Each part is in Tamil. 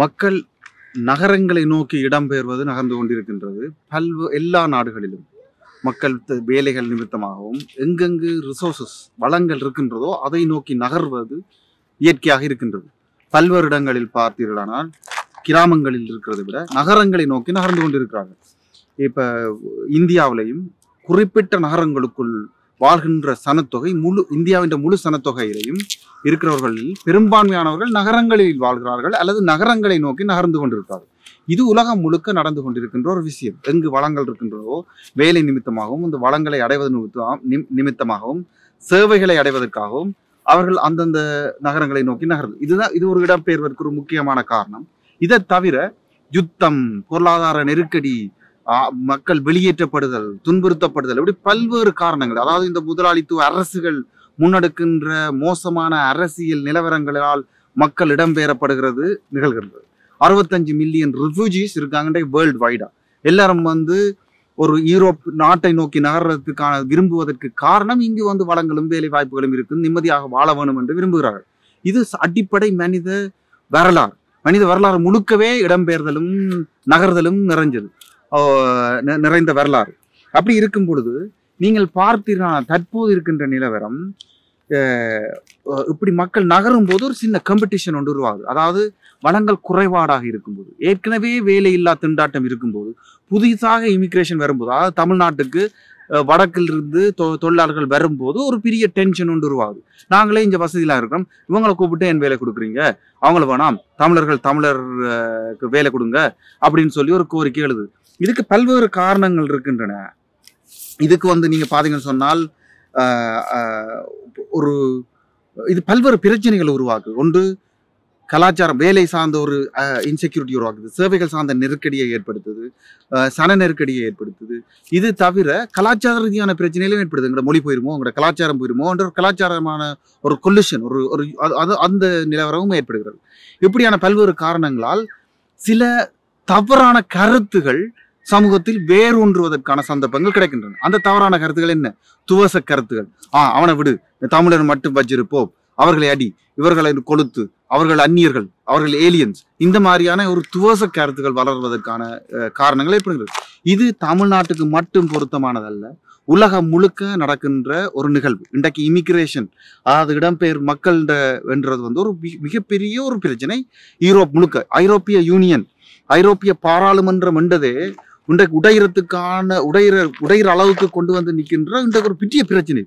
மக்கள் நகரங்களை நோக்கி இடம்பெயர்வது நகர்ந்து கொண்டிருக்கின்றது பல்வ எல்லா நாடுகளிலும் மக்கள் வேலைகள் நிமித்தமாகவும் எங்கெங்கு ரிசோர்சஸ் வளங்கள் இருக்கின்றதோ அதை நோக்கி நகர்வது இயற்கையாக இருக்கின்றது பல்வேறு இடங்களில் பார்த்தீர்களானால் கிராமங்களில் இருக்கிறதை விட நகரங்களை நோக்கி நகர்ந்து கொண்டிருக்கிறார்கள் இப்போ இந்தியாவிலையும் குறிப்பிட்ட நகரங்களுக்குள் வாழ்கின்ற சனத்தொகை முழு இந்தியாவின் முழு சனத்தொகையிலையும் இருக்கிறவர்களில் பெரும்பான்மையானவர்கள் நகரங்களில் வாழ்கிறார்கள் அல்லது நகரங்களை நோக்கி நகர்ந்து கொண்டிருக்கிறார்கள் இது உலகம் முழுக்க நடந்து கொண்டிருக்கின்ற ஒரு விஷயம் எங்கு வளங்கள் இருக்கின்றதோ வேலை நிமித்தமாகவும் இந்த வளங்களை அடைவது நிமித்தமாகவும் சேவைகளை அடைவதற்காகவும் அவர்கள் அந்தந்த நகரங்களை நோக்கி நகர்ந்து இதுதான் இது ஒரு இடம்பெயர்வதற்கு ஒரு முக்கியமான காரணம் இதை தவிர யுத்தம் பொருளாதார நெருக்கடி மக்கள் வெளியேற்றப்படுதல் துன்புறுத்தப்படுதல் இப்படி பல்வேறு காரணங்கள் அதாவது இந்த முதலாளித்துவ அரசுகள் முன்னெடுக்கின்ற மோசமான அரசியல் நிலவரங்களால் மக்கள் இடம்பெயரப்படுகிறது நிகழ்கிறது அறுபத்தஞ்சு மில்லியன் ரிஃப்யூஜிஸ் இருக்காங்கன்றே வேர்ல்டு வைடா எல்லாரும் வந்து ஒரு யூரோப் நாட்டை நோக்கி நகர்றதுக்கான விரும்புவதற்கு காரணம் இங்கு வந்து வளங்களும் வேலை வாய்ப்புகளும் இருக்கும் நிம்மதியாக வாழ வேணும் என்று விரும்புகிறார்கள் இது அடிப்படை மனித வரலாறு மனித வரலாறு முழுக்கவே இடம்பெயர்தலும் நகர்தலும் நிறைஞ்சது நிறைந்த வரலாறு அப்படி இருக்கும் பொழுது நீங்கள் பார்த்தீர்கள் தற்போது இருக்கின்ற நிலவரம் இப்படி மக்கள் நகரும் போது ஒரு சின்ன காம்படிஷன் ஒன்று உருவாகுது அதாவது வளங்கள் குறைபாடாக இருக்கும்போது ஏற்கனவே வேலை இல்லா திண்டாட்டம் இருக்கும்போது புதுசாக இமிக்ரேஷன் வரும்போது அதாவது தமிழ்நாட்டுக்கு வடக்கிலிருந்து தொ தொழிலாளர்கள் வரும்போது ஒரு பெரிய டென்ஷன் ஒன்று உருவாகுது நாங்களே இங்கே வசதியெலாம் இருக்கிறோம் இவங்களை கூப்பிட்டு என் வேலை கொடுக்குறீங்க அவங்கள வேணாம் தமிழர்கள் தமிழருக்கு வேலை கொடுங்க அப்படின்னு சொல்லி ஒரு கோரிக்கை எழுது இதுக்கு பல்வேறு காரணங்கள் இருக்கின்றன இதுக்கு வந்து நீங்கள் பார்த்தீங்கன்னு சொன்னால் ஒரு இது பல்வேறு பிரச்சனைகளை உருவாக்கு ஒன்று கலாச்சாரம் வேலை சார்ந்த ஒரு இன்செக்யூரிட்டி உருவாக்குது சேவைகள் சார்ந்த நெருக்கடியை ஏற்படுத்துது சன நெருக்கடியை ஏற்படுத்துது இது தவிர கலாச்சார ரீதியான பிரச்சனையிலும் ஏற்படுது எங்களோட மொழி போயிருமோ எங்களோட கலாச்சாரம் போயிருமோ என்ற ஒரு கலாச்சாரமான ஒரு கொல்யூஷன் ஒரு ஒரு அது அந்த நிலவரமும் ஏற்படுகிறது இப்படியான பல்வேறு காரணங்களால் சில தவறான கருத்துகள் சமூகத்தில் வேரூன்றுவதற்கான சந்தர்ப்பங்கள் கிடைக்கின்றன அந்த தவறான கருத்துகள் என்ன துவச கருத்துகள் ஆ அவனை விடு தமிழர் மட்டும் வச்சிருப்போம் அவர்களை அடி இவர்களை கொளுத்து அவர்கள் அந்நியர்கள் அவர்கள் ஏலியன்ஸ் இந்த மாதிரியான ஒரு துவச கருத்துகள் வளர்வதற்கான காரணங்கள் ஏற்படுகிறது இது தமிழ்நாட்டுக்கு மட்டும் பொருத்தமானதல்ல உலகம் முழுக்க நடக்கின்ற ஒரு நிகழ்வு இன்றைக்கு இமிக்ரேஷன் அதாவது இடம்பெயர் மக்கள் என்றது வந்து ஒரு மிகப்பெரிய ஒரு பிரச்சனை யூரோப் முழுக்க ஐரோப்பிய யூனியன் ஐரோப்பிய பாராளுமன்றம் என்றதே இன்றைக்கு உடையிறதுக்கான உடையிற உடையிற அளவுக்கு கொண்டு வந்து நிற்கின்ற இன்றைக்கு ஒரு பெரிய பிரச்சனை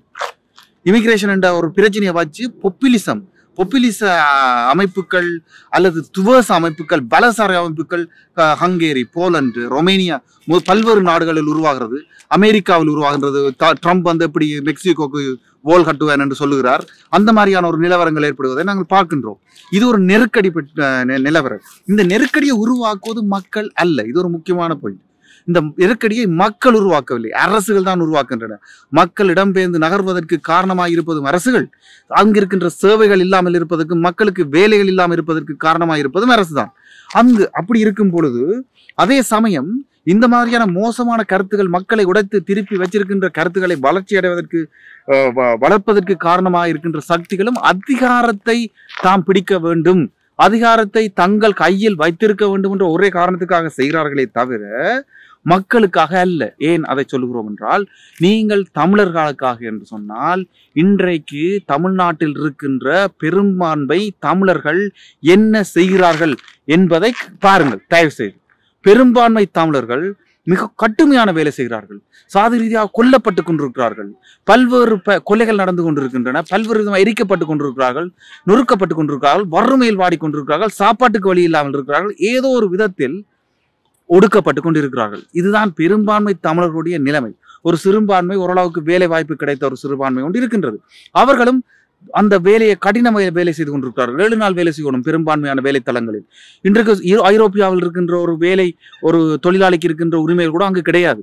இமிகிரேஷன் என்ற ஒரு பிரச்சனையை வச்சு பொப்பிலிசம் பொப்பிலிச அமைப்புகள் அல்லது துவச அமைப்புகள் பலசார அமைப்புகள் ஹங்கேரி போலண்டு ரொமேனியா பல்வேறு நாடுகளில் உருவாகிறது அமெரிக்காவில் உருவாகின்றது ட்ரம்ப் வந்து எப்படி மெக்சிகோக்கு ஓல் கட்டுவேன் என்று சொல்லுகிறார் அந்த மாதிரியான ஒரு நிலவரங்கள் ஏற்படுவதை நாங்கள் பார்க்கின்றோம் இது ஒரு நெருக்கடி நிலவரம் இந்த நெருக்கடியை உருவாக்குவது மக்கள் அல்ல இது ஒரு முக்கியமான பாயிண்ட் இந்த நெருக்கடியை மக்கள் உருவாக்கவில்லை அரசுகள் தான் உருவாக்கின்றன மக்கள் இடம்பெயர்ந்து நகர்வதற்கு காரணமாக இருப்பதும் அரசுகள் அங்கிருக்கின்ற சேவைகள் இல்லாமல் இருப்பதற்கும் மக்களுக்கு வேலைகள் இல்லாமல் இருப்பதற்கு காரணமாக இருப்பதும் அரசு தான் அங்கு அப்படி இருக்கும் பொழுது அதே சமயம் இந்த மாதிரியான மோசமான கருத்துகள் மக்களை உடைத்து திருப்பி வச்சிருக்கின்ற கருத்துக்களை வளர்ச்சி அடைவதற்கு வளர்ப்பதற்கு காரணமாக இருக்கின்ற சக்திகளும் அதிகாரத்தை தாம் பிடிக்க வேண்டும் அதிகாரத்தை தங்கள் கையில் வைத்திருக்க வேண்டும் என்ற ஒரே காரணத்துக்காக செய்கிறார்களே தவிர மக்களுக்காக அல்ல ஏன் அதை சொல்கிறோம் என்றால் நீங்கள் தமிழர்களுக்காக என்று சொன்னால் இன்றைக்கு தமிழ்நாட்டில் இருக்கின்ற பெரும்பான்மை தமிழர்கள் என்ன செய்கிறார்கள் என்பதை பாருங்கள் தயவு செய்து பெரும்பான்மை தமிழர்கள் மிக கட்டுமையான வேலை செய்கிறார்கள் சாதி ரீதியாக கொல்லப்பட்டு கொண்டிருக்கிறார்கள் பல்வேறு ப கொலைகள் நடந்து கொண்டிருக்கின்றன பல்வேறு விதமாக எரிக்கப்பட்டு கொண்டிருக்கிறார்கள் நொறுக்கப்பட்டு கொண்டிருக்கிறார்கள் வறுமையில் வாடிக்கொண்டிருக்கிறார்கள் சாப்பாட்டுக்கு வழி இல்லாமல் இருக்கிறார்கள் ஏதோ ஒரு விதத்தில் ஒடுக்கப்பட்டு கொண்டிருக்கிறார்கள் இதுதான் பெரும்பான்மை தமிழர்களுடைய நிலைமை ஒரு சிறுபான்மை ஓரளவுக்கு வேலை வாய்ப்பு கிடைத்த ஒரு சிறுபான்மை ஒன்று இருக்கின்றது அவர்களும் அந்த வேலையை கடினமாக வேலை செய்து கொண்டிருக்கிறார்கள் ஏழு நாள் வேலை செய்யணும் பெரும்பான்மையான வேலை தளங்களில் இன்றைக்கு ஐரோப்பியாவில் இருக்கின்ற ஒரு வேலை ஒரு தொழிலாளிக்கு இருக்கின்ற உரிமைகள் கூட அங்கு கிடையாது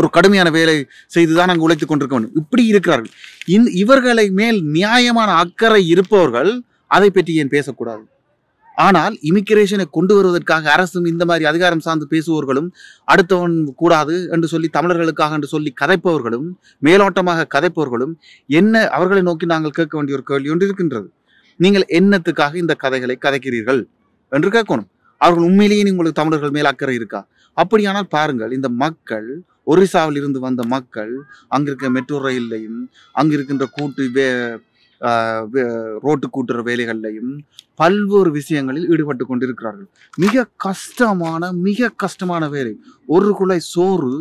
ஒரு கடுமையான வேலை செய்து தான் அங்கு உழைத்து கொண்டிருக்க வேண்டும் இப்படி இருக்கிறார்கள் இந் இவர்களை மேல் நியாயமான அக்கறை இருப்பவர்கள் அதை பற்றி ஏன் பேசக்கூடாது ஆனால் இமிகிரேஷனை கொண்டு வருவதற்காக அரசும் இந்த மாதிரி அதிகாரம் சார்ந்து பேசுவோர்களும் அடுத்தவன் கூடாது என்று சொல்லி தமிழர்களுக்காக என்று சொல்லி கதைப்பவர்களும் மேலோட்டமாக கதைப்பவர்களும் என்ன அவர்களை நோக்கி நாங்கள் கேட்க வேண்டிய ஒரு கேள்வி ஒன்று இருக்கின்றது நீங்கள் என்னத்துக்காக இந்த கதைகளை கதைக்கிறீர்கள் என்று கேட்கணும் அவர்கள் உண்மையிலேயே உங்களுக்கு தமிழர்கள் மேல் அக்கறை இருக்கா அப்படியானால் பாருங்கள் இந்த மக்கள் ஒரிசாவில் இருந்து வந்த மக்கள் அங்கிருக்க மெட்ரோ ரயில்லையும் அங்கிருக்கின்ற கூட்டு ரோட்டு கூட்டுற வேலைகள்லையும் பல்வேறு விஷயங்களில் ஈடுபட்டு கொண்டிருக்கிறார்கள் மிக கஷ்டமான மிக கஷ்டமான வேலை ஒரு குலை சோறு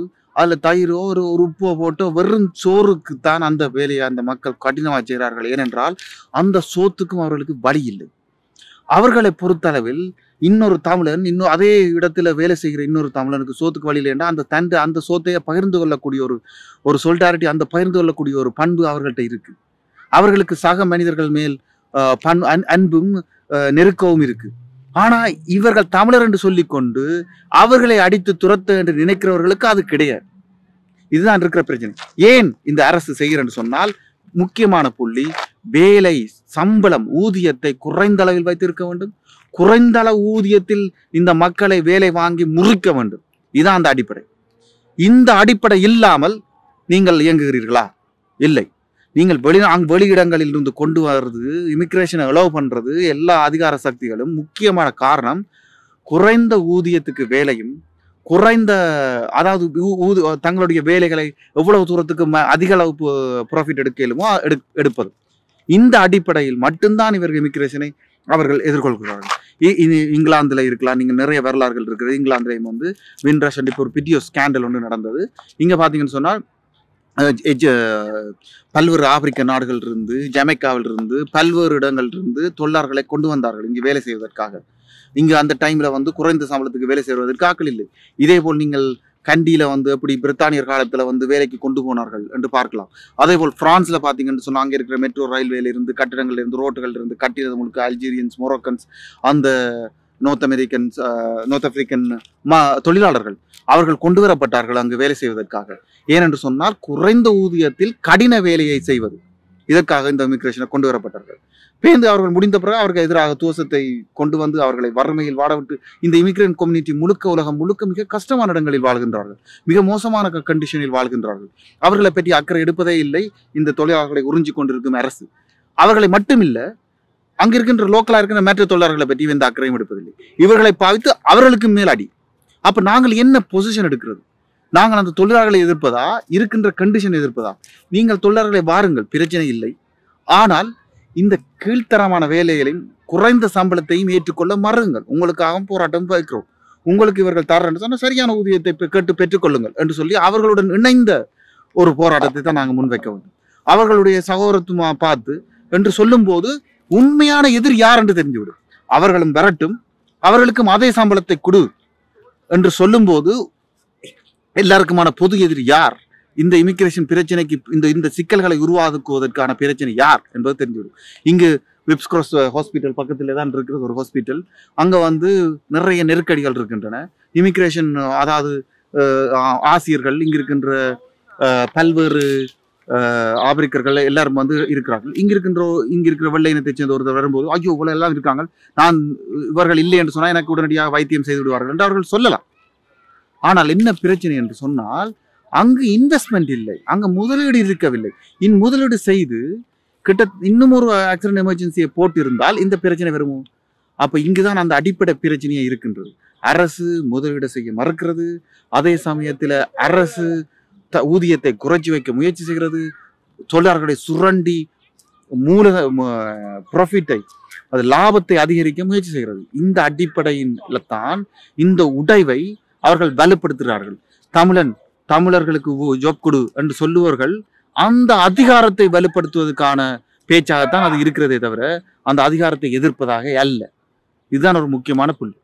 அதில் தயிரோ ஒரு ஒரு உப்போ போட்டோ வெறும் சோறுக்கு தான் அந்த வேலையை அந்த மக்கள் கடினமாக செய்கிறார்கள் ஏனென்றால் அந்த சோத்துக்கும் அவர்களுக்கு வழி இல்லை அவர்களை பொறுத்தளவில் இன்னொரு தமிழன் இன்னும் அதே இடத்துல வேலை செய்கிற இன்னொரு தமிழனுக்கு சோத்துக்கு வழி இல்லைன்னா அந்த தண்டு அந்த சோத்தையை பகிர்ந்து கொள்ளக்கூடிய ஒரு ஒரு சொல்டாரிட்டி அந்த பகிர்ந்து கொள்ளக்கூடிய ஒரு பண்பு அவர்கள்ட்ட இருக்குது அவர்களுக்கு சக மனிதர்கள் மேல் பண் அன்பும் நெருக்கவும் இருக்கு ஆனா இவர்கள் தமிழர் என்று சொல்லிக்கொண்டு அவர்களை அடித்து துரத்த என்று நினைக்கிறவர்களுக்கு அது கிடையாது இதுதான் இருக்கிற பிரச்சனை ஏன் இந்த அரசு செய்கிறன்னு சொன்னால் முக்கியமான புள்ளி வேலை சம்பளம் ஊதியத்தை குறைந்த அளவில் வைத்திருக்க வேண்டும் குறைந்த அளவு ஊதியத்தில் இந்த மக்களை வேலை வாங்கி முறிக்க வேண்டும் இதான் அந்த அடிப்படை இந்த அடிப்படை இல்லாமல் நீங்கள் இயங்குகிறீர்களா இல்லை நீங்கள் வெளி அங்கு வெளியிடங்களில் இருந்து கொண்டு வர்றது இமிக்ரேஷனை அலோவ் பண்ணுறது எல்லா அதிகார சக்திகளும் முக்கியமான காரணம் குறைந்த ஊதியத்துக்கு வேலையும் குறைந்த அதாவது தங்களுடைய வேலைகளை எவ்வளவு தூரத்துக்கு அதிக அளவு ப்ராஃபிட் எடுக்கலுமோ எடு எடுப்பது இந்த அடிப்படையில் மட்டும்தான் இவர்கள் இமிக்ரேஷனை அவர்கள் எதிர்கொள்கிறார்கள் இது இங்கிலாந்தில் இருக்கலாம் நீங்கள் நிறைய வரலாறுகள் இருக்கிறது இங்கிலாந்துலேயும் வந்து வின்ரஷன் இப்போ ஒரு பிடியோ ஸ்கேண்டல் ஒன்று நடந்தது இங்கே பார்த்தீங்கன்னு சொன்னால் பல்வேறு ஆப்பிரிக்க நாடுகள் இருந்து ஜமைக்காவில் இருந்து பல்வேறு இடங்கள் இருந்து தொழிலாளர்களை கொண்டு வந்தார்கள் இங்கு வேலை செய்வதற்காக இங்கு அந்த டைம்ல வந்து குறைந்த சம்பளத்துக்கு வேலை செய்வதற்கு ஆக்கள் இல்லை இதே போல் நீங்கள் கண்டியில் வந்து எப்படி பிரித்தானியர் காலத்தில் வந்து வேலைக்கு கொண்டு போனார்கள் என்று பார்க்கலாம் அதே போல் ஃப்ரான்ஸில் பார்த்தீங்கன்னு சொன்னால் அங்கே இருக்கிற மெட்ரோ ரயில்வேலேருந்து கட்டிடங்கள்லேருந்து இருந்து கட்டினது முழுக்க அல்ஜீரியன்ஸ் மொரோக்கன்ஸ் அந்த நோர்த் அமெரிக்கன்ஸ் நோர்த் ஆப்பிரிக்கன் மா தொழிலாளர்கள் அவர்கள் கொண்டு வரப்பட்டார்கள் அங்கு வேலை செய்வதற்காக ஏனென்று சொன்னால் குறைந்த ஊதியத்தில் கடின வேலையை செய்வது இதற்காக இந்த இமிக்ரேஷனை கொண்டு வரப்பட்டார்கள் பேருந்து அவர்கள் முடிந்த பிறகு அவர்கள் எதிராக தூசத்தை கொண்டு வந்து அவர்களை வறுமையில் வாடவிட்டு இந்த இமிக்ரேன் கம்யூனிட்டி முழுக்க உலகம் முழுக்க மிக கஷ்டமான இடங்களில் வாழ்கின்றார்கள் மிக மோசமான கண்டிஷனில் வாழ்கின்றார்கள் அவர்களை பற்றி அக்கறை எடுப்பதே இல்லை இந்த தொழிலாளர்களை உறிஞ்சி கொண்டிருக்கும் அரசு அவர்களை மட்டுமில்லை அங்க இருக்கின்ற லோக்கலா இருக்கின்ற மேற்ற தொழிலாளர்களை பற்றி எந்த அக்கறையும் எடுப்பதில்லை இவர்களை பாவித்து அவர்களுக்கு மேலாடி அப்ப நாங்கள் என்ன பொசிஷன் எடுக்கிறது நாங்கள் அந்த தொழிலாளர்களை எதிர்ப்பதா இருக்கின்ற கண்டிஷன் எதிர்ப்பதா நீங்கள் தொழிலாளர்களை வாருங்கள் பிரச்சனை இல்லை ஆனால் இந்த கீழ்த்தரமான வேலைகளையும் குறைந்த சம்பளத்தையும் ஏற்றுக்கொள்ள மறுங்கள் உங்களுக்காக போராட்டம் பார்க்கிறோம் உங்களுக்கு இவர்கள் தர சொன்னால் சரியான ஊதியத்தை கேட்டு பெற்றுக்கொள்ளுங்கள் என்று சொல்லி அவர்களுடன் இணைந்த ஒரு போராட்டத்தை தான் நாங்கள் முன்வைக்க வேண்டும் அவர்களுடைய சகோதரத்துவமாக பார்த்து என்று சொல்லும்போது உண்மையான எதிர் யார் என்று தெரிஞ்சுவிடும் அவர்களும் விரட்டும் அவர்களுக்கும் அதே சம்பளத்தை கொடு என்று சொல்லும்போது எல்லாருக்குமான பொது எதிரி யார் இந்த இமிகிரேஷன் பிரச்சனைக்கு இந்த இந்த சிக்கல்களை உருவாக்குவதற்கான பிரச்சனை யார் என்பது தெரிஞ்சுவிடும் இங்கு விப்ஸ் கிராஸ் ஹாஸ்பிட்டல் பக்கத்தில் தான் இருக்கிறது ஒரு ஹாஸ்பிட்டல் அங்கே வந்து நிறைய நெருக்கடிகள் இருக்கின்றன இமிக்ரேஷன் அதாவது ஆசிரியர்கள் இங்கே இருக்கின்ற பல்வேறு ஆப்பிரிக்கர்கள் எல்லாரும் வந்து இருக்கிறார்கள் இங்க இருக்கின்ற இங்க இருக்கிற வெள்ளை இனத்தை சேர்ந்த ஒருத்தர் வரும்போது ஐயோ இவ்வளவு எல்லாம் இருக்காங்க நான் இவர்கள் இல்லை என்று சொன்னால் எனக்கு உடனடியாக வைத்தியம் செய்து விடுவார்கள் என்று அவர்கள் சொல்லலாம் ஆனால் என்ன பிரச்சனை என்று சொன்னால் அங்கு இன்வெஸ்ட்மெண்ட் இல்லை அங்கு முதலீடு இருக்கவில்லை இன் முதலீடு செய்து கிட்ட இன்னும் ஒரு ஆக்சிடென்ட் எமர்ஜென்சியை போட்டிருந்தால் இந்த பிரச்சனை வருமோ அப்போ இங்குதான் அந்த அடிப்படை பிரச்சனையே இருக்கின்றது அரசு முதலீடு செய்ய மறுக்கிறது அதே சமயத்தில் அரசு த ஊதியத்தை குறைச்சி வைக்க முயற்சி செய்கிறது தொழிலாளர்களை சுரண்டி மூலக ப்ராஃபிட்டை அது லாபத்தை அதிகரிக்க முயற்சி செய்கிறது இந்த அடிப்படையில் தான் இந்த உடைவை அவர்கள் வலுப்படுத்துகிறார்கள் தமிழன் தமிழர்களுக்கு ஜோப் கொடு என்று சொல்லுவர்கள் அந்த அதிகாரத்தை வலுப்படுத்துவதற்கான பேச்சாகத்தான் அது இருக்கிறதே தவிர அந்த அதிகாரத்தை எதிர்ப்பதாக அல்ல இதுதான் ஒரு முக்கியமான புள்ளி